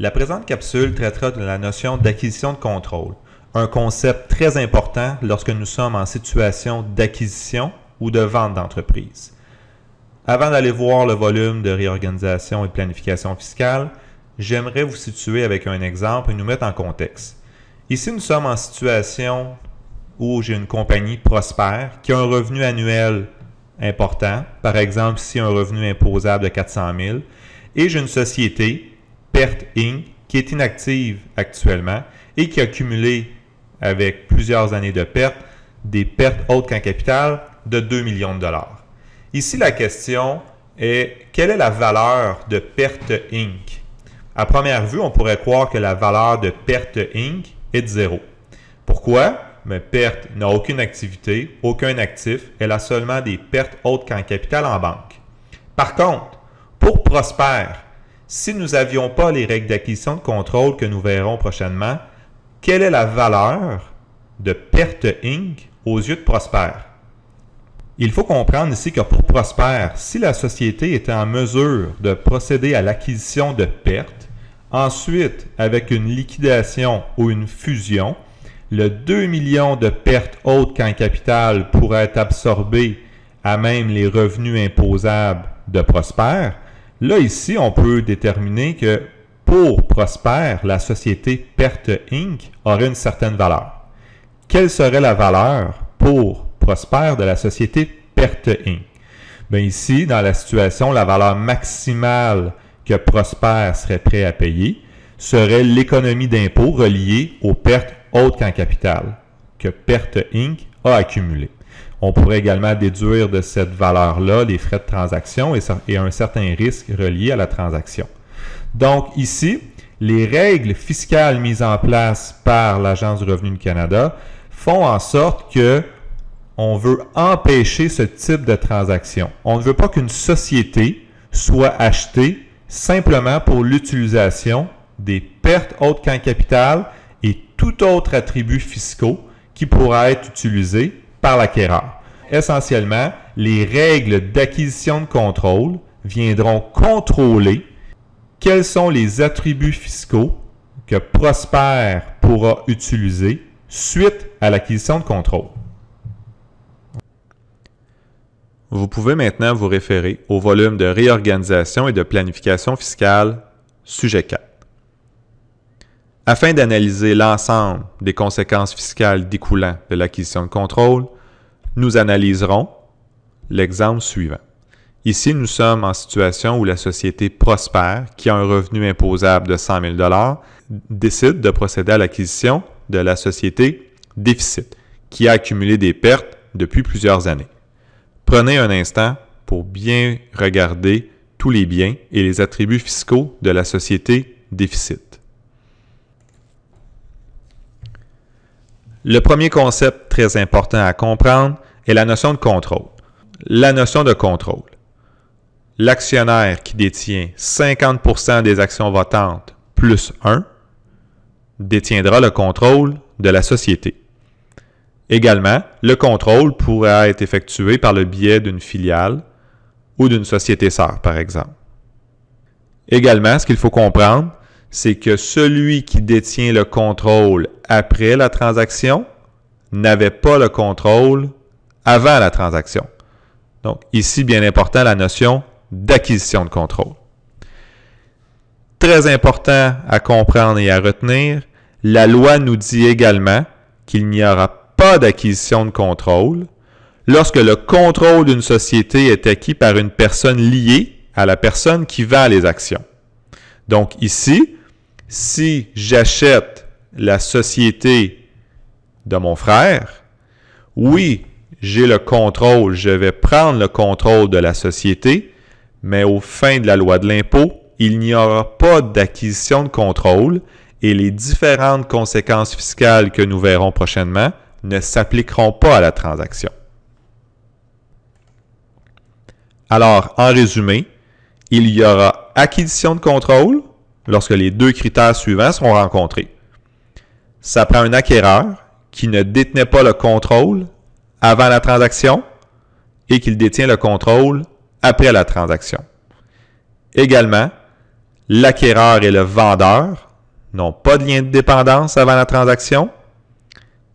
La présente capsule traitera de la notion d'acquisition de contrôle, un concept très important lorsque nous sommes en situation d'acquisition ou de vente d'entreprise. Avant d'aller voir le volume de réorganisation et de planification fiscale, j'aimerais vous situer avec un exemple et nous mettre en contexte. Ici, nous sommes en situation où j'ai une compagnie prospère qui a un revenu annuel important, par exemple si un revenu imposable de 400 000, et j'ai une société Perte Inc., qui est inactive actuellement et qui a cumulé, avec plusieurs années de pertes, des pertes hautes qu'en capital de 2 millions de dollars. Ici, la question est quelle est la valeur de perte Inc. À première vue, on pourrait croire que la valeur de perte Inc. est de zéro. Pourquoi? Mais perte n'a aucune activité, aucun actif, elle a seulement des pertes hautes qu'en capital en banque. Par contre, pour Prosper, si nous n'avions pas les règles d'acquisition de contrôle que nous verrons prochainement, quelle est la valeur de perte Inc. aux yeux de Prosper? Il faut comprendre ici que pour Prosper, si la société était en mesure de procéder à l'acquisition de pertes, ensuite avec une liquidation ou une fusion, le 2 millions de pertes hautes qu'un capital pourrait être absorbé à même les revenus imposables de Prosper, Là, ici, on peut déterminer que pour Prosper, la société Perte Inc. aurait une certaine valeur. Quelle serait la valeur pour Prosper de la société Perte Inc.? Bien, ici, dans la situation, la valeur maximale que Prosper serait prêt à payer serait l'économie d'impôt reliée aux pertes hautes qu'en capital que Perte Inc. a accumulées. On pourrait également déduire de cette valeur-là les frais de transaction et, un certain risque relié à la transaction. Donc ici, les règles fiscales mises en place par l'Agence du revenu du Canada font en sorte que on veut empêcher ce type de transaction. On ne veut pas qu'une société soit achetée simplement pour l'utilisation des pertes autres qu'en capital et tout autre attribut fiscaux qui pourra être utilisé par l'acquéreur. Essentiellement, les règles d'acquisition de contrôle viendront contrôler quels sont les attributs fiscaux que Prosper pourra utiliser suite à l'acquisition de contrôle. Vous pouvez maintenant vous référer au volume de réorganisation et de planification fiscale, sujet 4. Afin d'analyser l'ensemble des conséquences fiscales découlant de l'acquisition de contrôle, nous analyserons l'exemple suivant. Ici, nous sommes en situation où la société prospère, qui a un revenu imposable de 100 000 décide de procéder à l'acquisition de la société déficit, qui a accumulé des pertes depuis plusieurs années. Prenez un instant pour bien regarder tous les biens et les attributs fiscaux de la société déficit. Le premier concept très important à comprendre est la notion de contrôle. La notion de contrôle. L'actionnaire qui détient 50% des actions votantes plus 1 détiendra le contrôle de la société. Également, le contrôle pourra être effectué par le biais d'une filiale ou d'une société sœur, par exemple. Également, ce qu'il faut comprendre, c'est que celui qui détient le contrôle après la transaction n'avait pas le contrôle avant la transaction. Donc ici, bien important, la notion d'acquisition de contrôle. Très important à comprendre et à retenir, la loi nous dit également qu'il n'y aura pas d'acquisition de contrôle lorsque le contrôle d'une société est acquis par une personne liée à la personne qui vend les actions. Donc ici, si j'achète la société de mon frère, oui, j'ai le contrôle, je vais prendre le contrôle de la société, mais au fin de la loi de l'impôt, il n'y aura pas d'acquisition de contrôle et les différentes conséquences fiscales que nous verrons prochainement ne s'appliqueront pas à la transaction. Alors, en résumé, il y aura acquisition de contrôle, lorsque les deux critères suivants seront rencontrés. Ça prend un acquéreur qui ne détenait pas le contrôle avant la transaction et qu'il détient le contrôle après la transaction. Également, l'acquéreur et le vendeur n'ont pas de lien de dépendance avant la transaction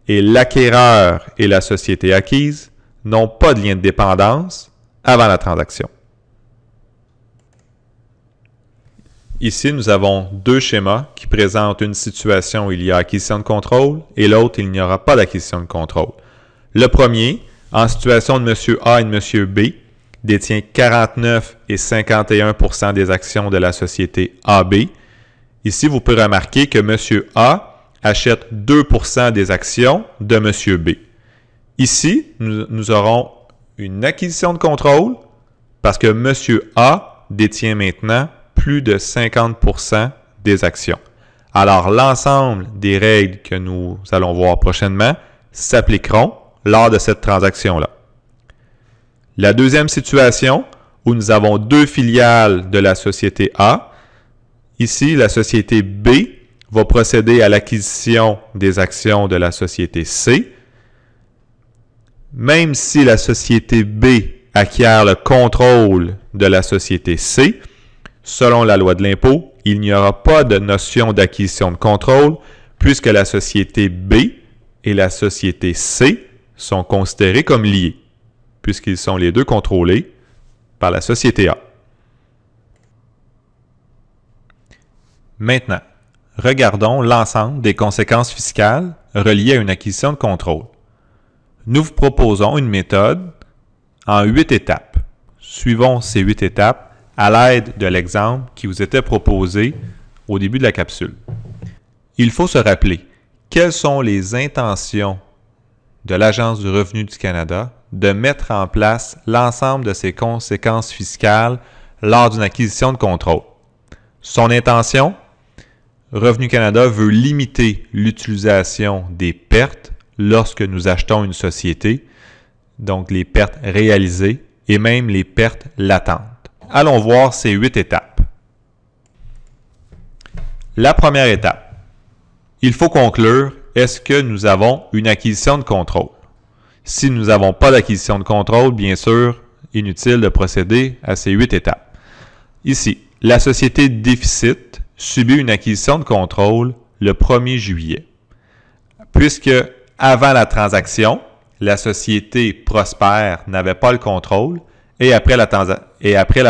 et l'acquéreur et la société acquise n'ont pas de lien de dépendance avant la transaction. Ici, nous avons deux schémas qui présentent une situation où il y a acquisition de contrôle et l'autre, il n'y aura pas d'acquisition de contrôle. Le premier, en situation de M. A et de M. B, détient 49 et 51 des actions de la société AB. Ici, vous pouvez remarquer que M. A achète 2 des actions de M. B. Ici, nous, nous, aurons une acquisition de contrôle parce que M. A détient maintenant plus de 50% des actions. Alors, l'ensemble des règles que nous allons voir prochainement s'appliqueront lors de cette transaction-là. La deuxième situation où nous avons deux filiales de la société A. Ici, la société B va procéder à l'acquisition des actions de la société C. Même si la société B acquiert le contrôle de la société C, Selon la loi de l'impôt, il n'y aura pas de notion d'acquisition de contrôle puisque la société B et la société C sont considérées comme liées puisqu'ils sont les deux contrôlés par la société A. Maintenant, regardons l'ensemble des conséquences fiscales reliées à une acquisition de contrôle. Nous vous proposons une méthode en huit étapes. Suivons ces huit étapes à l'aide de l'exemple qui vous était proposé au début de la capsule. Il faut se rappeler quelles sont les intentions de l'Agence du revenu du Canada de mettre en place l'ensemble de ses conséquences fiscales lors d'une acquisition de contrôle. Son intention Revenu Canada veut limiter l'utilisation des pertes lorsque nous achetons une société, donc les pertes réalisées et même les pertes latentes. Allons voir ces huit étapes. La première étape. Il faut conclure, est-ce que nous avons une acquisition de contrôle? Si nous n'avons pas d'acquisition de contrôle, bien sûr, inutile de procéder à ces huit étapes. Ici, la société déficit subit une acquisition de contrôle le 1er juillet. Puisque avant la transaction, la société prospère n'avait pas le contrôle, et après la,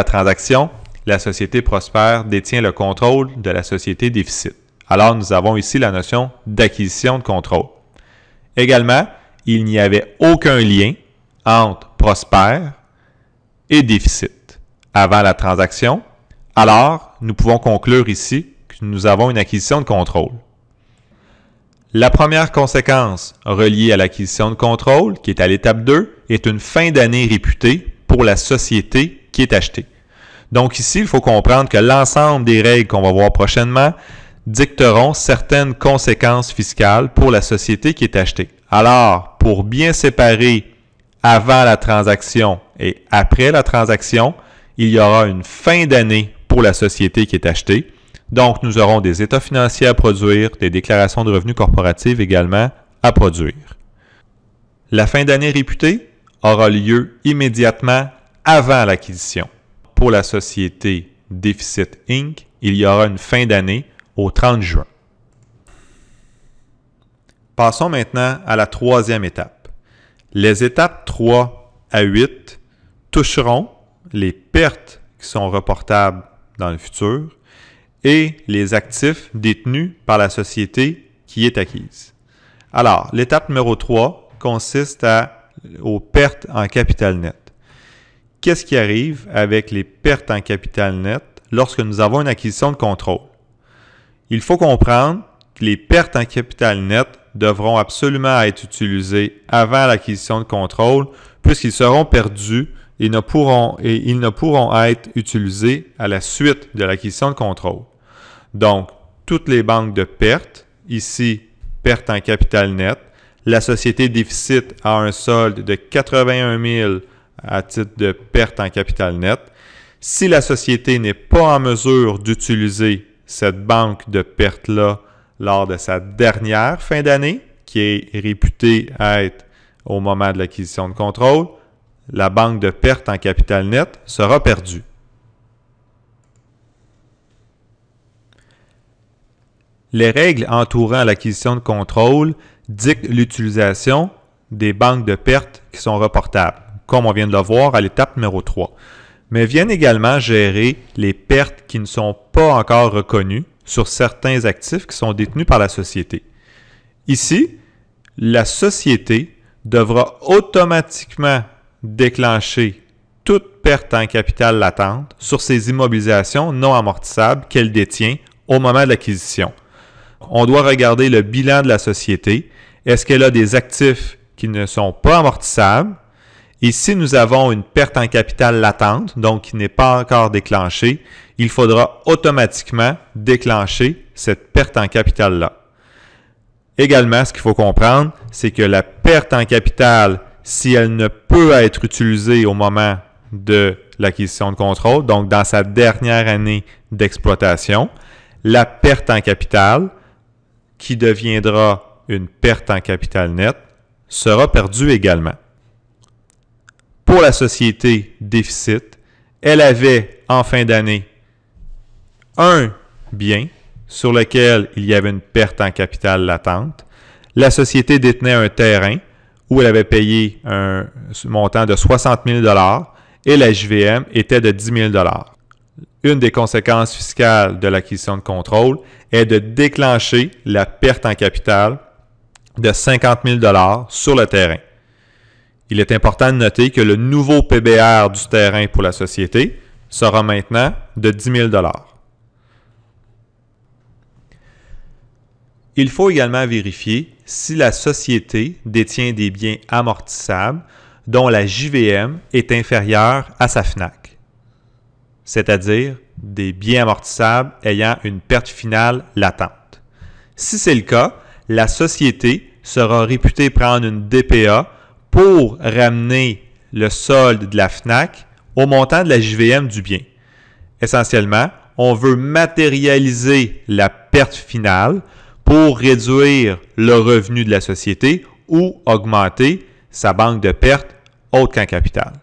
transaction, la société prospère détient le contrôle de la société déficit. Alors nous avons ici la notion d'acquisition de contrôle. Également, il n'y avait aucun lien entre prospère et déficit avant la transaction. Alors, nous pouvons conclure ici que nous avons une acquisition de contrôle. La première conséquence reliée à l'acquisition de contrôle, qui est à l'étape 2, est une fin d'année réputée pour la société qui est achetée. Donc ici, il faut comprendre que l'ensemble des règles qu'on va voir prochainement dicteront certaines conséquences fiscales pour la société qui est achetée. Alors, pour bien séparer avant la transaction et après la transaction, il y aura une fin d'année pour la société qui est achetée. Donc, nous aurons des états financiers à produire, des déclarations de revenus corporatifs également à produire. La fin d'année réputée, aura lieu immédiatement avant l'acquisition. Pour la société Déficit Inc., il y aura une fin d'année au 30 juin. Passons maintenant à la troisième étape. Les étapes 3 à 8 toucheront les pertes qui sont reportables dans le futur et les actifs détenus par la société qui est acquise. Alors, l'étape numéro 3 consiste à aux pertes en capital net. Qu'est-ce qui arrive avec les pertes en capital net lorsque nous avons une acquisition de contrôle? Il faut comprendre que les pertes en capital net devront absolument être utilisées avant l'acquisition de contrôle puisqu'ils seront perdus et, ne pourront, et ils ne pourront être utilisés à la suite de l'acquisition de contrôle. Donc, toutes les banques de pertes, ici, pertes en capital net, la société déficite a un solde de 81 000 à titre de perte en capital net. Si la société n'est pas en mesure d'utiliser cette banque de perte-là lors de sa dernière fin d'année, qui est réputée être au moment de l'acquisition de contrôle, la banque de perte en capital net sera perdue. Les règles entourant l'acquisition de contrôle dictent l'utilisation des banques de pertes qui sont reportables, comme on vient de le voir à l'étape numéro 3, mais viennent également gérer les pertes qui ne sont pas encore reconnues sur certains actifs qui sont détenus par la société. Ici, la société devra automatiquement déclencher toute perte en capital latente sur ses immobilisations non amortissables qu'elle détient au moment de l'acquisition on doit regarder le bilan de la société. Est-ce qu'elle a des actifs qui ne sont pas amortissables? Et si nous avons une perte en capital latente, donc qui n'est pas encore déclenchée, il faudra automatiquement déclencher cette perte en capital-là. Également, ce qu'il faut comprendre, c'est que la perte en capital, si elle ne peut être utilisée au moment de l'acquisition de contrôle, donc dans sa dernière année d'exploitation, la perte en capital qui deviendra une perte en capital net, sera perdue également. Pour la société déficit, elle avait en fin d'année un bien sur lequel il y avait une perte en capital latente. La société détenait un terrain où elle avait payé un montant de 60 000 et la JVM était de 10 000 une des conséquences fiscales de l'acquisition de contrôle est de déclencher la perte en capital de 50 000 sur le terrain. Il est important de noter que le nouveau PBR du terrain pour la société sera maintenant de 10 000 Il faut également vérifier si la société détient des biens amortissables dont la JVM est inférieure à sa FNAC c'est-à-dire des biens amortissables ayant une perte finale latente. Si c'est le cas, la société sera réputée prendre une DPA pour ramener le solde de la FNAC au montant de la JVM du bien. Essentiellement, on veut matérialiser la perte finale pour réduire le revenu de la société ou augmenter sa banque de pertes haute qu'en capital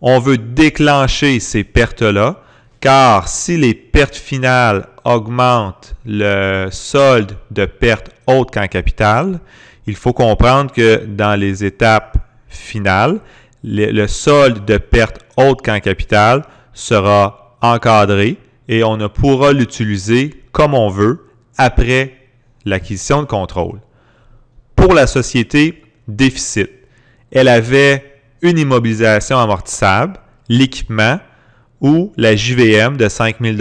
on veut déclencher ces pertes-là, car si les pertes finales augmentent le solde de pertes autres qu'en capital, il faut comprendre que dans les étapes finales, le, solde de pertes autres qu'en capital sera encadré et on ne pourra l'utiliser comme on veut après l'acquisition de contrôle. Pour la société déficit, elle avait une immobilisation amortissable, l'équipement ou la JVM de 5 000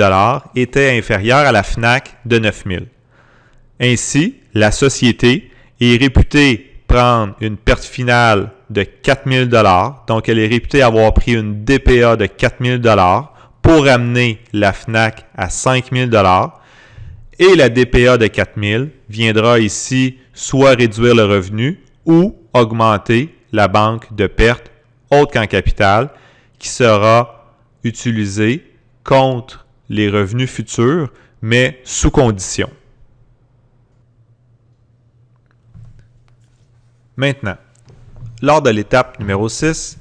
était inférieure à la FNAC de 9 000. Ainsi, la société est réputée prendre une perte finale de 4 000 donc elle est réputée avoir pris une DPA de 4 000 pour amener la FNAC à 5 000 et la DPA de 4 000 viendra ici soit réduire le revenu ou augmenter la banque de pertes autre qu'en capital qui sera utilisée contre les revenus futurs, mais sous condition. Maintenant, lors de l'étape numéro 6,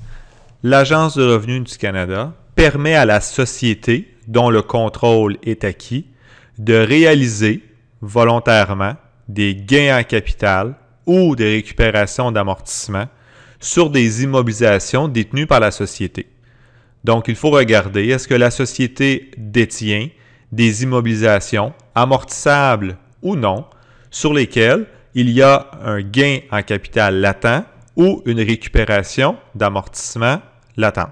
l'Agence de revenus du Canada permet à la société dont le contrôle est acquis de réaliser volontairement des gains en capital ou des récupérations d'amortissement sur des immobilisations détenues par la société. Donc, il faut regarder est-ce que la société détient des immobilisations amortissables ou non sur lesquelles il y a un gain en capital latent ou une récupération d'amortissement latente.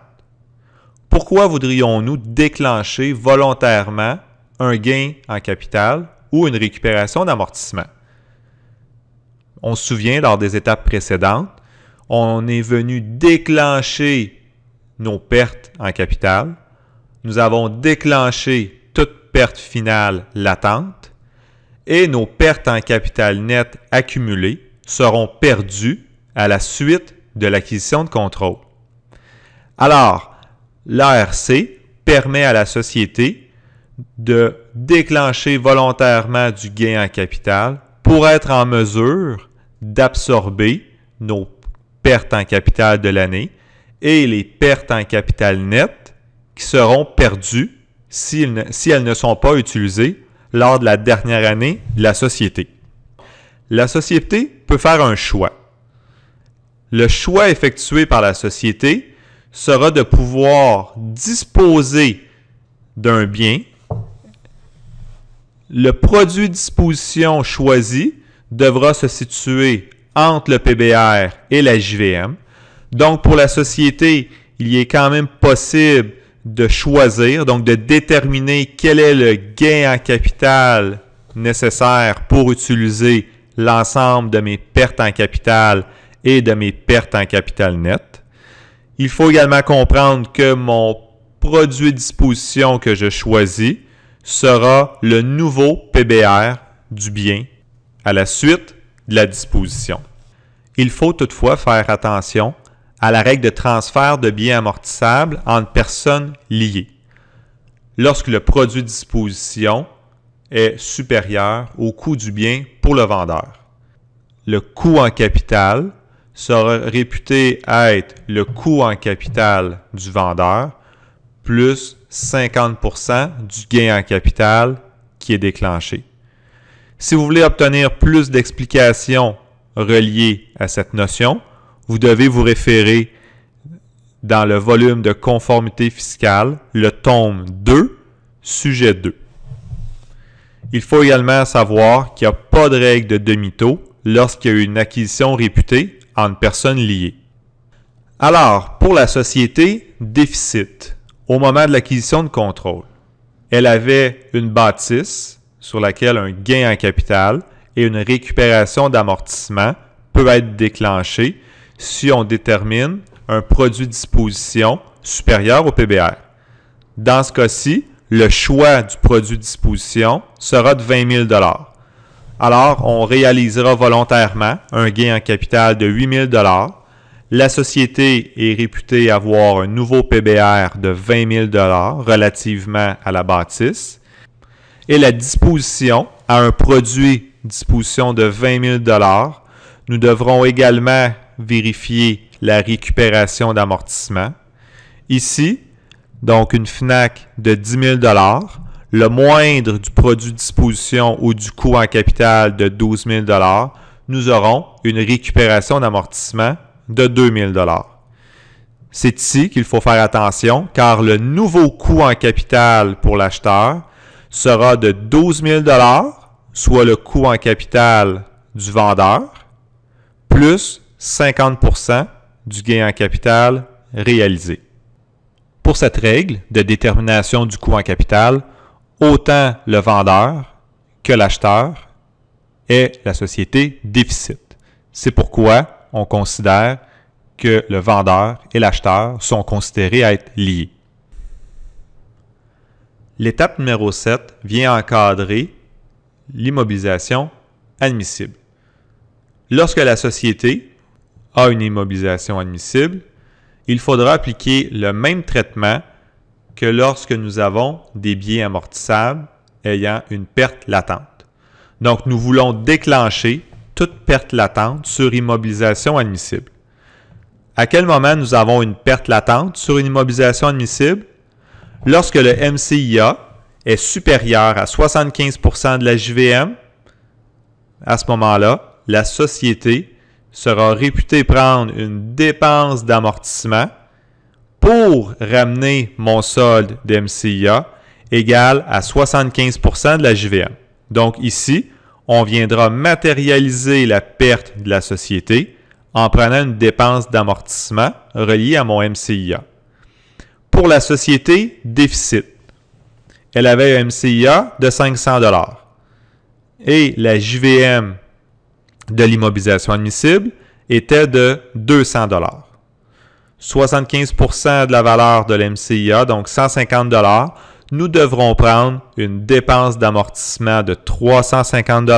Pourquoi voudrions-nous déclencher volontairement un gain en capital ou une récupération d'amortissement? On se souvient lors des étapes précédentes, on est venu déclencher nos pertes en capital. Nous avons déclenché toute perte finale latente et nos pertes en capital net accumulées seront perdues à la suite de l'acquisition de contrôle. Alors, l'ARC permet à la société de déclencher volontairement du gain en capital pour être en mesure d'absorber nos pertes en capital de l'année et les pertes en capital net qui seront perdues si elles ne sont pas utilisées lors de la dernière année de la société. La société peut faire un choix. Le choix effectué par la société sera de pouvoir disposer d'un bien. Le produit disposition choisi devra se situer entre le PBR et la JVM. Donc, pour la société, il est quand même possible de choisir, donc de déterminer quel est le gain en capital nécessaire pour utiliser l'ensemble de mes pertes en capital et de mes pertes en capital net. Il faut également comprendre que mon produit de disposition que je choisis sera le nouveau PBR du bien à la suite de la disposition. Il faut toutefois faire attention à la règle de transfert de biens amortissables entre personnes liées lorsque le produit de disposition est supérieur au coût du bien pour le vendeur. Le coût en capital sera réputé être le coût en capital du vendeur plus 50 du gain en capital qui est déclenché. Si vous voulez obtenir plus d'explications reliées à cette notion, vous devez vous référer dans le volume de conformité fiscale, le tome 2, sujet 2. Il faut également savoir qu'il n'y a pas de règle de demi-taux lorsqu'il y a une acquisition réputée en une personne liée. Alors, pour la société, déficit au moment de l'acquisition de contrôle. Elle avait une bâtisse, sur laquelle un gain en capital et une récupération d'amortissement peut être déclenché si on détermine un produit disposition supérieur au PBR. Dans ce cas-ci, le choix du produit disposition sera de 20 000 Alors, on réalisera volontairement un gain en capital de 8 000 La société est réputée avoir un nouveau PBR de 20 000 relativement à la bâtisse et la disposition à un produit disposition de 20 000 Nous devrons également vérifier la récupération d'amortissement. Ici, donc une FNAC de 10 000 le moindre du produit disposition ou du coût en capital de 12 000 nous aurons une récupération d'amortissement de 2 000 C'est ici qu'il faut faire attention car le nouveau coût en capital pour l'acheteur sera de 12 000 soit le coût en capital du vendeur, plus 50 du gain en capital réalisé. Pour cette règle de détermination du coût en capital, autant le vendeur que l'acheteur est la société déficite. C'est pourquoi on considère que le vendeur et l'acheteur sont considérés à être liés. L'étape numéro 7 vient encadrer l'immobilisation admissible. Lorsque la société a une immobilisation admissible, il faudra appliquer le même traitement que lorsque nous avons des biens amortissables ayant une perte latente. Donc, nous voulons déclencher toute perte latente sur immobilisation admissible. À quel moment nous avons une perte latente sur une immobilisation admissible? Lorsque le MCIA est supérieur à 75 de la JVM, à ce moment-là, la société sera réputée prendre une dépense d'amortissement pour ramener mon solde de égal à 75 de la JVM. Donc ici, on viendra matérialiser la perte de la société en prenant une dépense d'amortissement reliée à mon MCIA pour la société déficit. Elle avait un MCIA de 500 et la JVM de l'immobilisation admissible était de 200 75 de la valeur de l'MCIA, donc 150 nous devrons prendre une dépense d'amortissement de 350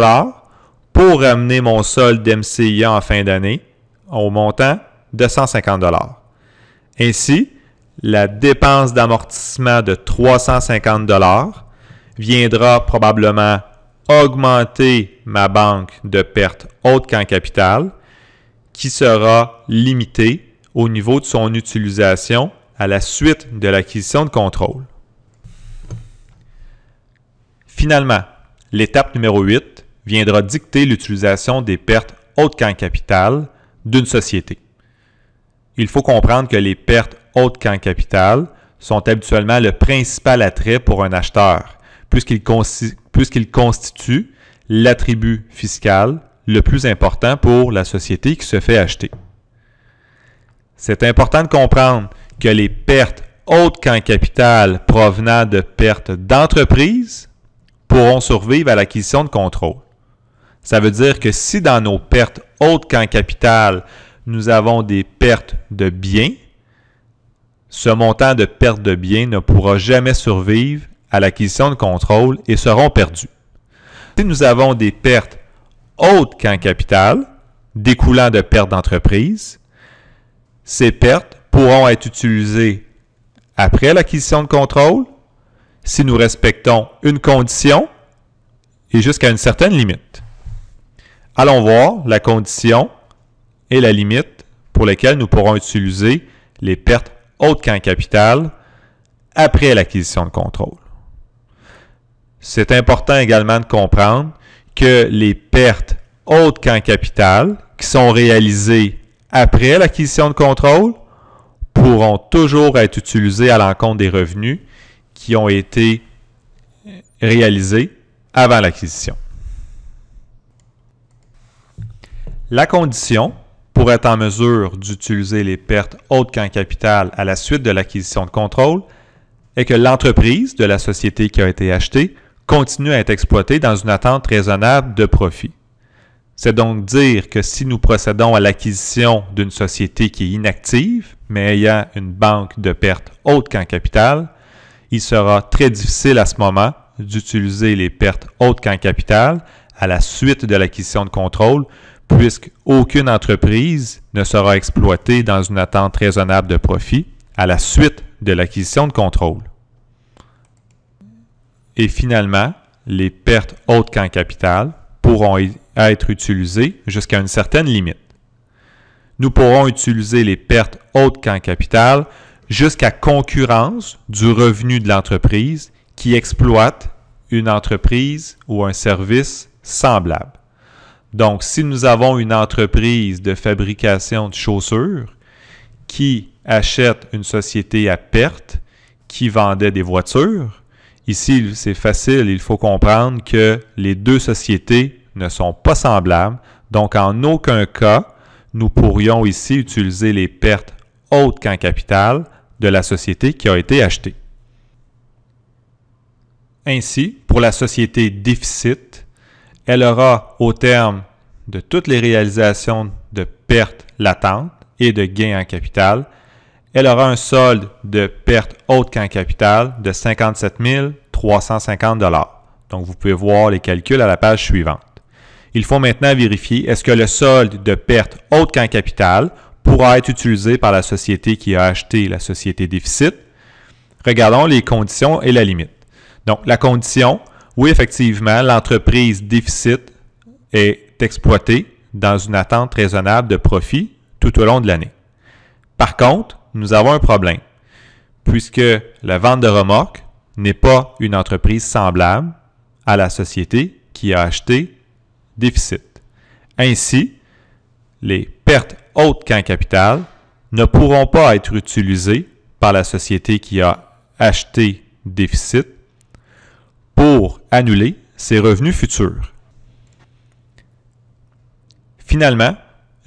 pour ramener mon solde d'MCIA en fin d'année au montant de 150 Ainsi, la dépense d'amortissement de 350 dollars viendra probablement augmenter ma banque de pertes haute qu'en capital, qui sera limitée au niveau de son utilisation à la suite de l'acquisition de contrôle. Finalement, l'étape numéro 8 viendra dicter l'utilisation des pertes haute qu'en capital d'une société il faut comprendre que les pertes hautes qu'en capital sont habituellement le principal attrait pour un acheteur, puisqu'il constitue l'attribut fiscal le plus important pour la société qui se fait acheter. C'est important de comprendre que les pertes hautes qu'en capital provenant de pertes d'entreprise pourront survivre à l'acquisition de contrôle. Ça veut dire que si dans nos pertes hautes qu'en capital nous avons des pertes de biens. Ce montant de pertes de biens ne pourra jamais survivre à l'acquisition de contrôle et seront perdus. Si nous avons des pertes autres qu'en capital, découlant de pertes d'entreprise, ces pertes pourront être utilisées après l'acquisition de contrôle si nous respectons une condition et jusqu'à une certaine limite. Allons voir la condition et la limite pour laquelle nous pourrons utiliser les pertes autres qu'en capital après l'acquisition de contrôle. C'est important également de comprendre que les pertes autres qu'en capital qui sont réalisées après l'acquisition de contrôle pourront toujours être utilisées à l'encontre des revenus qui ont été réalisés avant l'acquisition. La condition pour être en mesure d'utiliser les pertes hautes qu'en capital à la suite de l'acquisition de contrôle et que l'entreprise de la société qui a été achetée continue à être exploitée dans une attente raisonnable de profit. C'est donc dire que si nous procédons à l'acquisition d'une société qui est inactive, mais ayant une banque de pertes haute qu'en capital, il sera très difficile à ce moment d'utiliser les pertes hautes qu'en capital à la suite de l'acquisition de contrôle puisque aucune entreprise ne sera exploitée dans une attente raisonnable de profit à la suite de l'acquisition de contrôle. Et finalement, les pertes hautes qu'en capital pourront être utilisées jusqu'à une certaine limite. Nous pourrons utiliser les pertes hautes qu'en capital jusqu'à concurrence du revenu de l'entreprise qui exploite une entreprise ou un service semblable. Donc, si nous avons une entreprise de fabrication de chaussures qui achète une société à perte qui vendait des voitures, ici, c'est facile, il faut comprendre que les deux sociétés ne sont pas semblables. Donc, en aucun cas, nous pourrions ici utiliser les pertes autres qu'en capital de la société qui a été achetée. Ainsi, pour la société déficit, elle aura, au terme de toutes les réalisations de pertes latentes et de gains en capital, elle aura un solde de pertes hautes qu'en capital de 57 350 Donc, vous pouvez voir les calculs à la page suivante. Il faut maintenant vérifier est-ce que le solde de pertes hautes qu'en capital pourra être utilisé par la société qui a acheté la société déficit. Regardons les conditions et la limite. Donc, la condition, oui, effectivement, l'entreprise déficit est exploitée dans une attente raisonnable de profit tout au long de l'année. Par contre, nous avons un problème, puisque la vente de remorques n'est pas une entreprise semblable à la société qui a acheté déficit. Ainsi, les pertes hautes qu'en capital ne pourront pas être utilisées par la société qui a acheté déficit pour annuler ses revenus futurs. Finalement,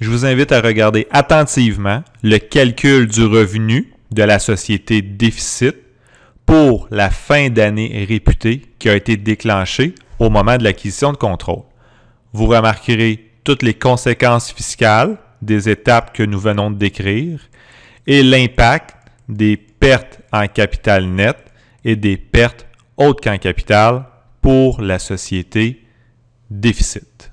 je vous invite à regarder attentivement le calcul du revenu de la société déficit pour la fin d'année réputée qui a été déclenchée au moment de l'acquisition de contrôle. Vous remarquerez toutes les conséquences fiscales des étapes que nous venons de décrire et l'impact des pertes en capital net et des pertes autre qu'un capital pour la société déficit.